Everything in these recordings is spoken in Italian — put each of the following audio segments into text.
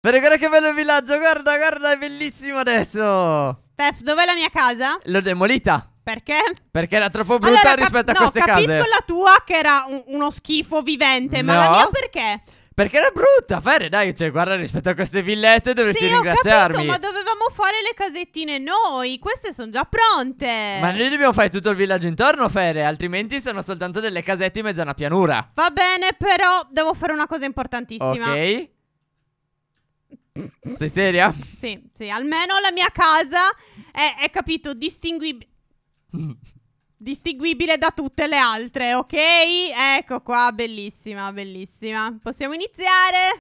Però guarda che bello il villaggio, guarda, guarda, è bellissimo adesso Steph, dov'è la mia casa? L'ho demolita Perché? Perché era troppo brutta allora, rispetto a no, queste case No, capisco la tua che era un uno schifo vivente, no. ma la mia perché? Perché era brutta, Fere, dai, cioè, guarda, rispetto a queste villette dovresti sì, ringraziarmi. Sì, ho capito, ma dovevamo fare le casettine noi, queste sono già pronte. Ma noi dobbiamo fare tutto il villaggio intorno, Fere, altrimenti sono soltanto delle casette in mezzo a una pianura. Va bene, però devo fare una cosa importantissima. Ok. Sei seria? Sì, sì, almeno la mia casa è, è capito, distinguibile. distinguibile da tutte le altre, ok? Ecco qua, bellissima, bellissima. Possiamo iniziare?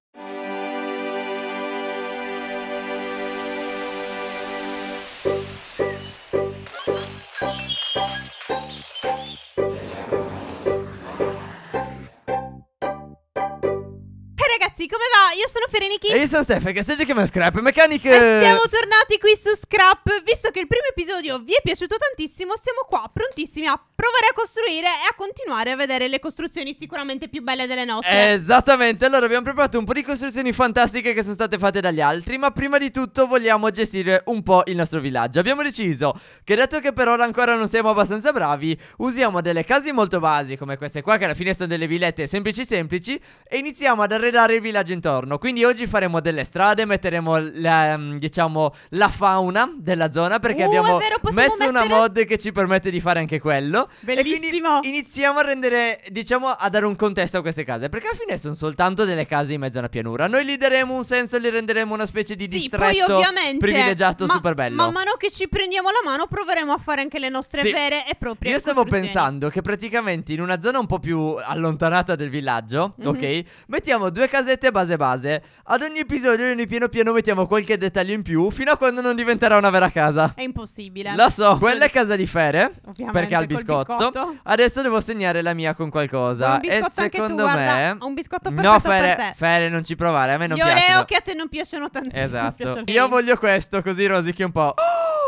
Ferenichi. E io sono Steph, che stai chiamando Scrap Mechanic. E eh, siamo tornati qui su Scrap. Visto che il primo episodio vi è piaciuto tantissimo, siamo qua prontissimi a provare a costruire e a continuare a vedere le costruzioni sicuramente più belle delle nostre. Esattamente. Allora abbiamo preparato un po' di costruzioni fantastiche che sono state fatte dagli altri, ma prima di tutto vogliamo gestire un po' il nostro villaggio. Abbiamo deciso che dato che per ora ancora non siamo abbastanza bravi, usiamo delle case molto basi come queste qua che alla fine sono delle villette semplici semplici e iniziamo ad arredare il villaggio intorno. Quindi quindi oggi faremo delle strade, metteremo la, mm, diciamo, la fauna della zona perché uh, abbiamo vero, messo mettere... una mod che ci permette di fare anche quello. Bellissimo. iniziamo a rendere, diciamo, a dare un contesto a queste case perché alla fine sono soltanto delle case in mezzo a una pianura. Noi gli daremo un senso, li renderemo una specie di sì, distretto privilegiato ma, super bello. Man mano che ci prendiamo la mano proveremo a fare anche le nostre sì. vere e proprie Io stavo pensando che praticamente in una zona un po' più allontanata del villaggio, mm -hmm. ok? Mettiamo due casette base base ad ogni episodio noi piano piano mettiamo qualche dettaglio in più fino a quando non diventerà una vera casa. È impossibile. Lo so, quella è casa di Fere. Ovviamente. Perché ha il biscotto. biscotto. Adesso devo segnare la mia con qualcosa. e secondo tu, me. un biscotto perfetto no, Fere, per te. Fere, non ci provare. A me non Gli piace. Gli oreo che a te non piacciono tantissimo. Esatto. Io voglio questo, così rosichi un po'. Oh!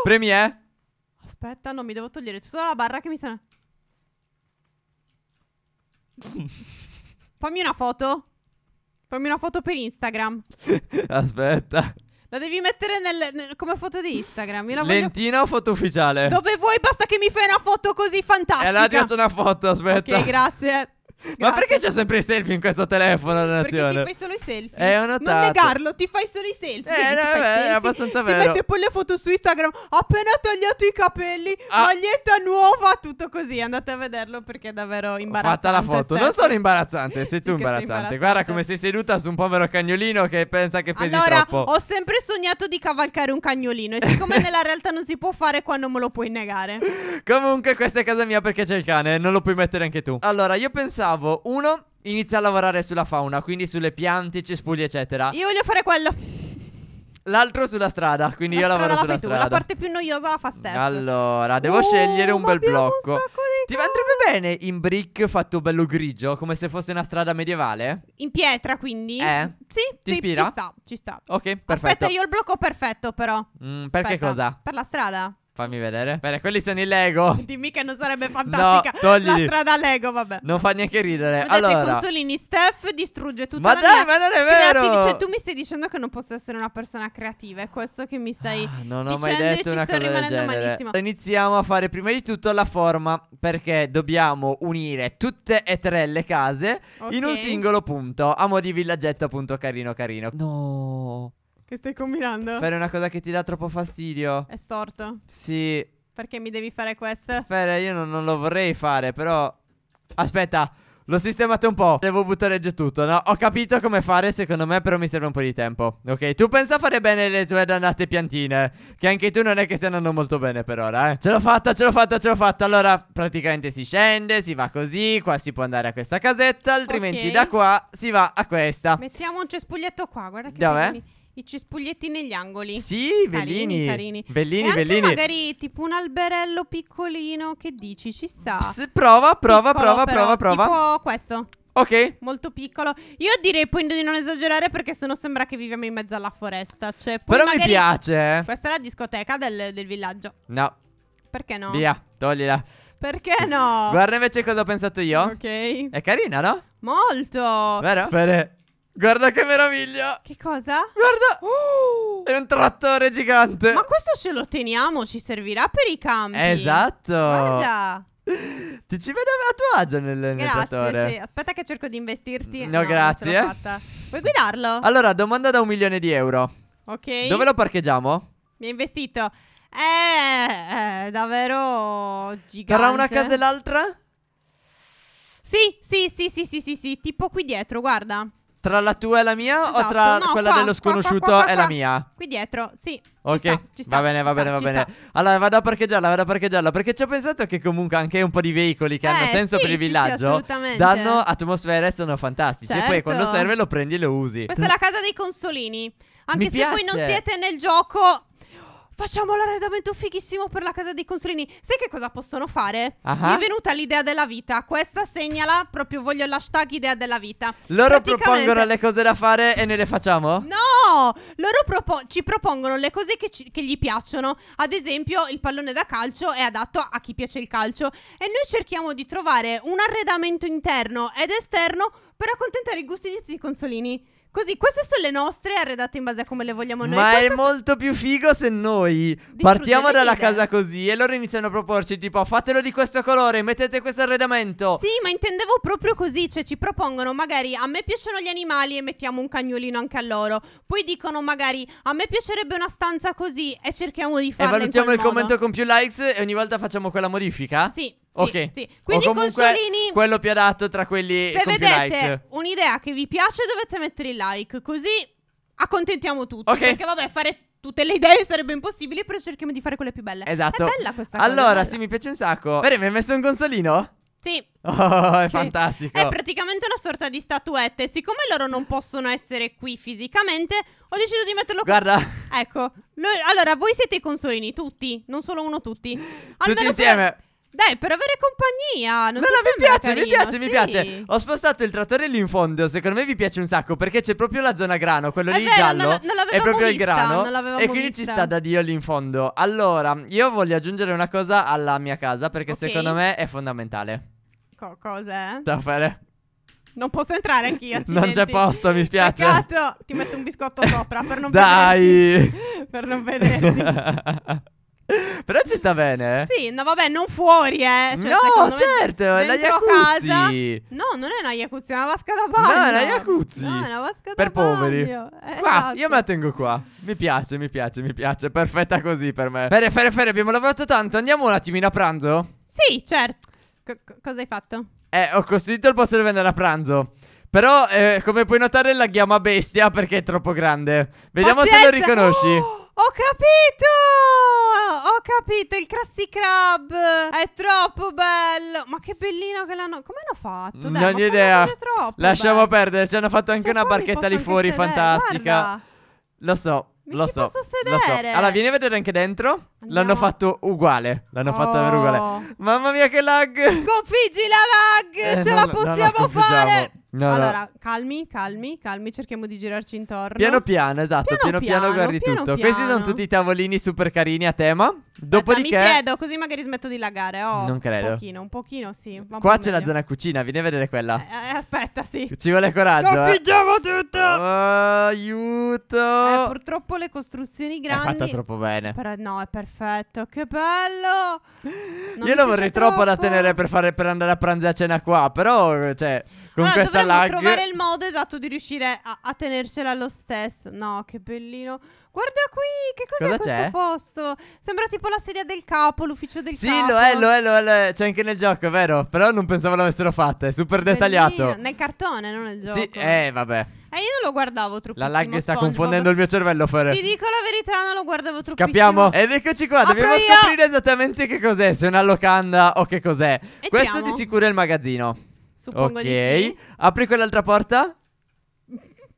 Premier. Eh. Aspetta, non mi devo togliere tutta la barra che mi sta. Fammi una foto. Fammi una foto per Instagram. Aspetta. La devi mettere nel, nel, come foto di Instagram. Io la Lentina voglio... o foto ufficiale? Dove vuoi, basta che mi fai una foto così fantastica. E eh, la faccio una foto, aspetta. Ok, grazie. Ma perché c'è sempre i selfie in questo telefono, Donazione? Perché ti fai solo i selfie. Eh, ho notato. Non negarlo, ti fai solo i selfie. Eh, no, beh, selfie, è abbastanza si vero. Si mette poi le foto su Instagram. Appena tagliato i capelli, ah. maglietta nuova, tutto così. Andate a vederlo perché è davvero imbarazzante. fatta la foto. Non sono imbarazzante, sei sì tu imbarazzante. imbarazzante. Guarda come sei seduta su un povero cagnolino che pensa che pesi allora, troppo. Allora, ho sempre sognato di cavalcare un cagnolino e siccome nella realtà non si può fare, qua non me lo puoi negare. Comunque questa è casa mia perché c'è il cane, non lo puoi mettere anche tu. Allora, io pensavo bravo. uno, inizia a lavorare sulla fauna, quindi sulle piante, cespugli, eccetera. Io voglio fare quello. L'altro sulla strada, quindi la io lavoro la sulla tu, strada. La parte più noiosa la fa Steph. Allora, devo oh, scegliere un bel blocco. Un Ti andrebbe bene in brick fatto bello grigio, come se fosse una strada medievale? In pietra, quindi? Eh? Sì, Ti sì, ispira? ci sta, ci sta. Ok, perfetto. Aspetta, io ho il blocco perfetto però. Mm, per Aspetta, che cosa? Per la strada. Fammi vedere. Bene, quelli sono i Lego. Dimmi che non sarebbe fantastica no, togli. la strada Lego, vabbè. Non fa neanche ridere. Vedete, allora, consolini Steph distrugge tutta ma la dai, Ma non è vero! Creativ- cioè, tu mi stai dicendo che non posso essere una persona creativa, è questo che mi stai ah, non ho mai detto una sto rimanendo malissimo. Iniziamo a fare prima di tutto la forma perché dobbiamo unire tutte e tre le case okay. in un singolo punto, a mo' di villaggetto appunto carino carino. No! Che stai combinando? Fare una cosa che ti dà troppo fastidio. È storto. Sì. Perché mi devi fare questo? Fare, io non, non lo vorrei fare, però... Aspetta, l'ho sistemato un po'. Devo buttare giù tutto, no? Ho capito come fare, secondo me, però mi serve un po' di tempo. Ok, tu pensa a fare bene le tue dannate piantine. Che anche tu non è che stia andando molto bene per ora, eh. Ce l'ho fatta, ce l'ho fatta, ce l'ho fatta. Allora, praticamente si scende, si va così. Qua si può andare a questa casetta, altrimenti okay. da qua si va a questa. Mettiamo un cespuglietto qua, guarda che Dov'è? I cespuglietti negli angoli. Sì, bellini. Carini, Bellini, e bellini. magari tipo un alberello piccolino, che dici? Ci sta. Pss, prova, prova, Piccolo, prova, prova, prova. Tipo questo. Ok. Molto piccolo. Io direi poi di non esagerare perché sennò sembra che viviamo in mezzo alla foresta. Cioè, Però mi piace. Eh. Questa è la discoteca del, del, villaggio. No. Perché no? Via, toglila. Perché no? Guarda invece cosa ho pensato io. Ok. È carina, no? Molto. Vero? Bene. Guarda che meraviglia! Che cosa? Guarda! Oh! È un trattore gigante! Ma questo ce lo teniamo, ci servirà per i campi! Esatto! Guarda! Ti ci vedo a tuo agio nel, nel grazie, trattore. Sì. Aspetta che cerco di investirti. No, no grazie. Vuoi guidarlo? Allora, domanda da un milione di euro. Ok. Dove lo parcheggiamo? Mi ha investito. Eh, è eh, davvero gigante. Tra una casa e l'altra? Sì, sì, sì, sì, sì, sì, sì, tipo qui dietro, guarda. Tra la tua e la mia esatto. o tra no, quella qua, dello sconosciuto qua, qua, e la mia? Qui dietro, sì. Ok, sta, sta, va bene, va sta, bene, va bene. Allora vado a parcheggiarla, vado a parcheggiarla perché ci ho pensato che comunque anche un po' di veicoli che eh, hanno senso sì, per il villaggio sì, sì, danno atmosfera e sono fantastici. Certo. E poi certo. quando serve lo prendi e lo usi. Questa è la casa dei consolini. Anche Mi se piace. voi non siete nel gioco, facciamo l'arredamento fighissimo per la casa dei consolini. Sai che cosa possono fare? uh -huh. Mi è venuta l'idea della vita. Questa segnala, proprio voglio l'hashtag idea della vita. Loro propongono le cose da fare e noi le facciamo? No! Loro propo ci propongono le cose che, che, gli piacciono. Ad esempio, il pallone da calcio è adatto a chi piace il calcio. E noi cerchiamo di trovare un arredamento interno ed esterno per accontentare i gusti di tutti i consolini. Così, queste sono le nostre arredate in base a come le vogliamo noi. Ma Questa è molto più figo se noi partiamo dalla idee. casa così e loro iniziano a proporci tipo fatelo di questo colore, mettete questo arredamento. Sì, ma intendevo proprio così, cioè ci propongono magari a me piacciono gli animali e mettiamo un cagnolino anche a loro. Poi dicono magari a me piacerebbe una stanza così e cerchiamo di farla E valutiamo il modo. commento con più likes e ogni volta facciamo quella modifica? Sì ok. Sì. Quindi o consolini. Quello più adatto tra quelli Se con vedete un'idea che vi piace, dovete mettere il like. Così accontentiamo tutti. Ok. Perché, vabbè, fare tutte le idee sarebbe impossibile, però cerchiamo di fare quelle più belle. Esatto. È bella questa cosa. Allora, sì, mi piace un sacco. Bene, mi hai messo un consolino? Sì. Oh, è che fantastico. È praticamente una sorta di statuette. Siccome loro non possono essere qui fisicamente, ho deciso di metterlo qui. Guarda. Ecco. Noi, allora, voi siete i consolini, tutti, non solo uno, tutti. Almeno tutti insieme. Solo... Dai, per avere compagnia. Non no, no, mi piace, carino, mi piace, sì. mi piace. Ho spostato il trattore lì in fondo. Secondo me vi piace un sacco perché c'è proprio la zona grano. Quello è lì vero, giallo non, non è proprio vista, il grano. E quindi vista. ci sta da Dio lì in fondo. Allora, io voglio aggiungere una cosa alla mia casa perché okay. secondo me è fondamentale. Co- cos'è? Da fare. Non posso entrare anch'io. Accidenti. Non c'è posto, mi spiace. Peccato, ti metto un biscotto sopra per non Dai. per non vederti. Però ci sta bene. Eh. Sì, no, vabbè, non fuori, eh. Cioè, no, certo, è una jacuzzi. Casa... No, non è una jacuzzi, è una vasca da bagno. No, è una jacuzzi. No, è una vasca per da poveri. bagno. Per poveri. Qua, esatto. io me la esatto. tengo qua. Mi piace, mi piace, mi piace. Perfetta così per me. Bene, Fere, Fere, abbiamo lavorato tanto. Andiamo un attimino a pranzo? Sì, certo. C- cosa hai fatto? Eh, ho costruito il posto dove andare a pranzo. Però, eh, come puoi notare, la chiama bestia perché è troppo grande. Vediamo Pazienza. se lo riconosci. Oh, ho capito! ho capito, il Krusty Krab è troppo bello. Ma che bellino che l'hanno... Come l'hanno fatto? Dai, non ho idea. Lasciamo bello. perdere, ci hanno fatto cioè, anche cioè, una barchetta lì fuori, fantastica. Guarda. Lo so, Mi lo so. Posso sedere. Lo so. Allora, vieni a vedere anche dentro. L'hanno fatto uguale. L'hanno oh. fatto davvero uguale. Oh. Mamma mia, che lag! Configgi la lag! Eh, Ce no, la possiamo no, no, fare! allora, calmi, calmi, calmi, cerchiamo di girarci intorno. Piano piano, esatto, piano piano, piano guardi piano, tutto. Questi sono tutti i tavolini super carini a tema. Dopodiché... Aspetta, mi siedo, così magari smetto di lagare. Oh, non credo. Un pochino, un pochino, sì. Un Qua c'è la zona cucina, vieni a vedere quella. Eh, eh aspetta, sì. Ci vuole coraggio. Configgiamo eh. tutto! Oh, aiuto! Eh, purtroppo le costruzioni grandi... È fatta troppo bene. Però no, è perfetto perfetto, che bello! Non Io lo vorrei troppo, da tenere per, fare, per andare a pranzo e a cena qua, però, cioè, con allora, questa lag... trovare il modo esatto di riuscire a, a, tenercela lo stesso. No, che bellino. Guarda qui, che cos'è Cosa questo c'è? posto? Sembra tipo la sedia del capo, l'ufficio del sì, capo. Sì, lo è, lo è, lo è, c'è anche nel gioco, vero? Però non pensavo l'avessero fatta, è super bellino. dettagliato. Nel cartone, non nel gioco. Sì, eh, vabbè. E eh, io lo guardavo truppissimo. La lag sta confondendo il mio cervello, Fer. Ti dico la verità, non lo guardavo truppissimo. Scappiamo. Ed eccoci qua, Apro dobbiamo io. scoprire esattamente che cos'è, se è una locanda o che cos'è. Questo di sicuro è il magazzino. Suppongo ok. Sì. Apri quell'altra porta.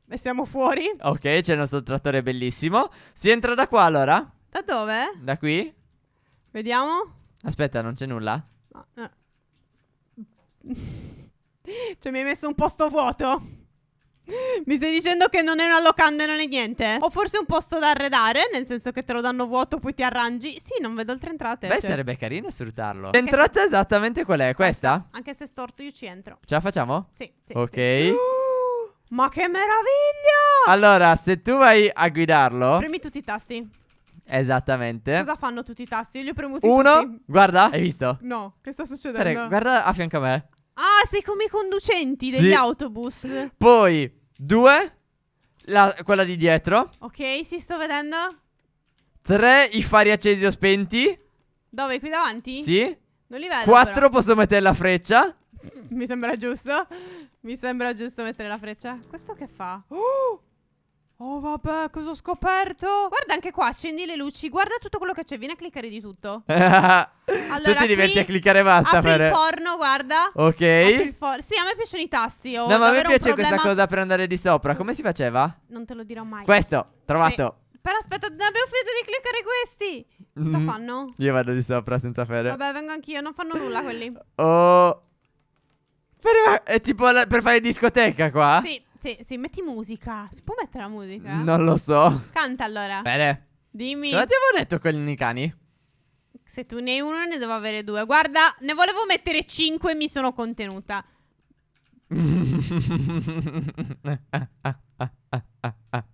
E siamo fuori. Ok, c'è il nostro trattore bellissimo. Si entra da qua allora? Da dove? Da qui. Vediamo. Aspetta, non c'è nulla? no. cioè mi hai messo un posto vuoto? Mi stai dicendo che non è una locanda e non è niente? O forse un posto da arredare, nel senso che te lo danno vuoto, poi ti arrangi. Sì, non vedo altre entrate. Beh, cioè. sarebbe carino sfruttarlo. L'entrata se... esattamente qual è? Questa? Anche se è storto io ci entro. Ce la facciamo? Sì. sì ok. Sì. ma che meraviglia! Allora, se tu vai a guidarlo... Premi tutti i tasti. Esattamente. Cosa fanno tutti i tasti? Li ho premuti Uno, tutti. guarda, hai visto? No, che sta succedendo? Guarda a fianco a me. Ah, sei come i conducenti degli Sì. autobus. Poi, due, la- quella di dietro. Ok, si sto vedendo. Tre, i fari accesi o spenti. Dove? Qui davanti? Sì. Non li vedo. Quattro, posso mettere la freccia. Mi sembra giusto. Mi sembra giusto mettere la freccia. Questo che fa? Oh! Oh vabbè, cosa ho scoperto? Guarda anche qua, accendi le luci, guarda tutto quello che c'è, vieni a cliccare di tutto. allora, tu ti diverti a cliccare e basta apri per... il forno, guarda. Ok. Sì, a me piacciono i tasti. no, ma a me piace problema... questa cosa per andare di sopra. Come si faceva? Non te lo dirò mai. Questo, trovato. Beh, però aspetta, non abbiamo finito di cliccare questi. Cosa mm -hmm. fanno? Io vado di sopra senza fare. Vabbè, vengo anch'io, non fanno nulla quelli. Oh... Per... È tipo la... per fare discoteca qua? Sì se, sì, metti musica. Si può mettere la musica? Non lo so. Canta allora. Bene. Dimmi. Cosa ti avevo detto con i cani? Se tu ne hai uno, ne devo avere due. Guarda, ne volevo mettere cinque, mi sono contenuta. ah, ah, ah, ah, ah, ah.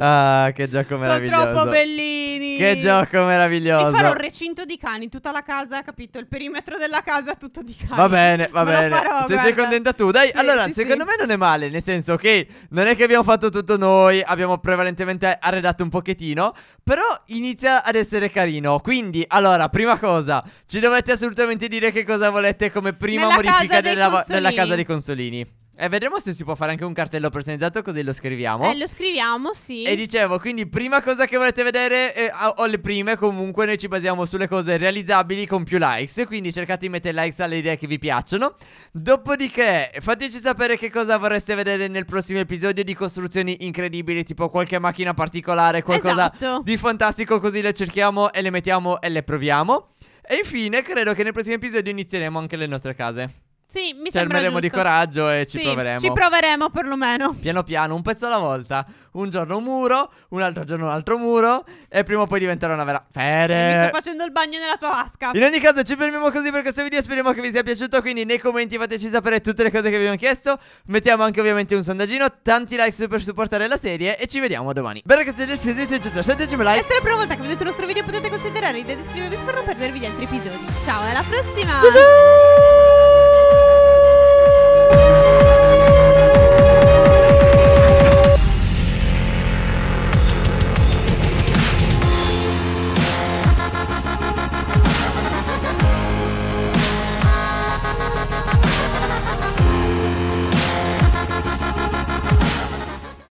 Ah, che gioco meraviglioso. Sono troppo bellini. Che gioco meraviglioso. E farò un recinto di cani, tutta la casa, capito? Il perimetro della casa, tutto di cani. Va bene, va Me bene. Farò, Se guarda. sei contenta tu, dai. Sì, allora, sì, secondo sì. me non è male, nel senso che non è che abbiamo fatto tutto noi, abbiamo prevalentemente arredato un pochettino, però inizia ad essere carino. Quindi, allora, prima cosa, ci dovete assolutamente dire che cosa volete come prima Nella modifica casa della, della casa dei consolini. Eh, vedremo se si può fare anche un cartello personalizzato così lo scriviamo. Eh, lo scriviamo, sì. E dicevo, quindi prima cosa che volete vedere, eh, o le prime, comunque noi ci basiamo sulle cose realizzabili con più likes, quindi cercate di mettere likes alle idee che vi piacciono. Dopodiché, fateci sapere che cosa vorreste vedere nel prossimo episodio di costruzioni incredibili, tipo qualche macchina particolare, qualcosa esatto. di fantastico, così le cerchiamo e le mettiamo e le proviamo. E infine, credo che nel prossimo episodio inizieremo anche le nostre case. Sì, mi sembra Cermeremo di coraggio e ci sì, proveremo. Ci proveremo perlomeno. Piano piano, un pezzo alla volta. Un giorno un muro, un altro giorno un altro muro. E prima o poi diventerà una vera. Fede. Mi sto facendo il bagno nella tua vasca. In ogni caso, ci fermiamo così per questo video. Speriamo che vi sia piaciuto. Quindi, nei commenti fateci sapere tutte le cose che vi abbiamo chiesto. Mettiamo anche ovviamente un sondaggino. Tanti like per supportare la serie. E ci vediamo domani. Bene ragazzi, adesso siete tutto. Settetemi like. E se la prima volta che vedete il nostro video potete considerare di iscrivervi per non perdervi gli altri episodi. Ciao, alla prossima. Ciao ciao.